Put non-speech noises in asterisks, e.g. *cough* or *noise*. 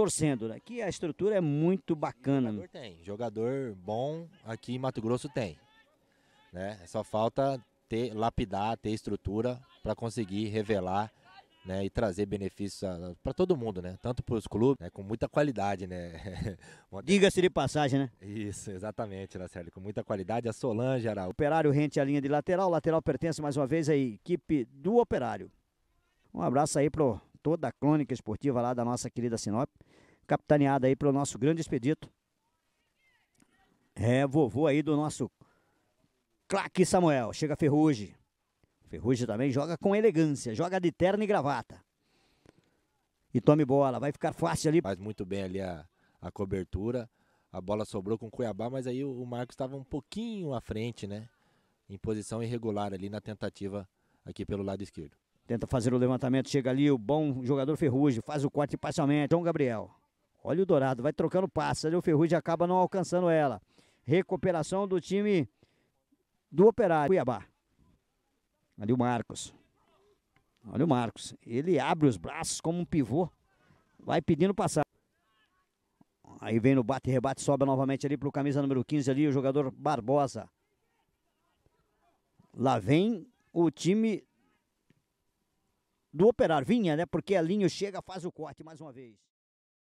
torcendo. Né? Aqui a estrutura é muito bacana. Jogador né? tem, jogador bom aqui em Mato Grosso tem. Né? Só falta ter, lapidar, ter estrutura para conseguir revelar né, e trazer benefícios para todo mundo, né? Tanto para os clubes, né, com muita qualidade, né? *laughs* Diga-se de passagem, né? Isso, exatamente, Lacerda, com muita qualidade. A Solange era operário rente à linha de lateral. O lateral pertence mais uma vez à equipe do operário. Um abraço aí pro toda a crônica esportiva lá da nossa querida Sinop, capitaneada aí pelo nosso grande expedito. É, vovô aí do nosso Claque Samuel. Chega Ferrugem. Ferrugem também joga com elegância, joga de terno e gravata. E tome bola, vai ficar fácil ali. Faz muito bem ali a, a cobertura. A bola sobrou com o Cuiabá, mas aí o, o Marcos estava um pouquinho à frente, né? Em posição irregular ali na tentativa aqui pelo lado esquerdo. Tenta fazer o levantamento, chega ali o bom jogador Ferrugem, faz o corte parcialmente. João Gabriel. Olha o Dourado, vai trocando passes. Ali o Ferrugem acaba não alcançando ela. Recuperação do time do Operário. Cuiabá. Ali o Marcos. Olha o Marcos. Ele abre os braços como um pivô. Vai pedindo passar. Aí vem no bate e rebate, sobe novamente ali para o camisa número 15 ali, o jogador Barbosa. Lá vem o time do operário. Vinha, né? Porque a linha chega, faz o corte mais uma vez.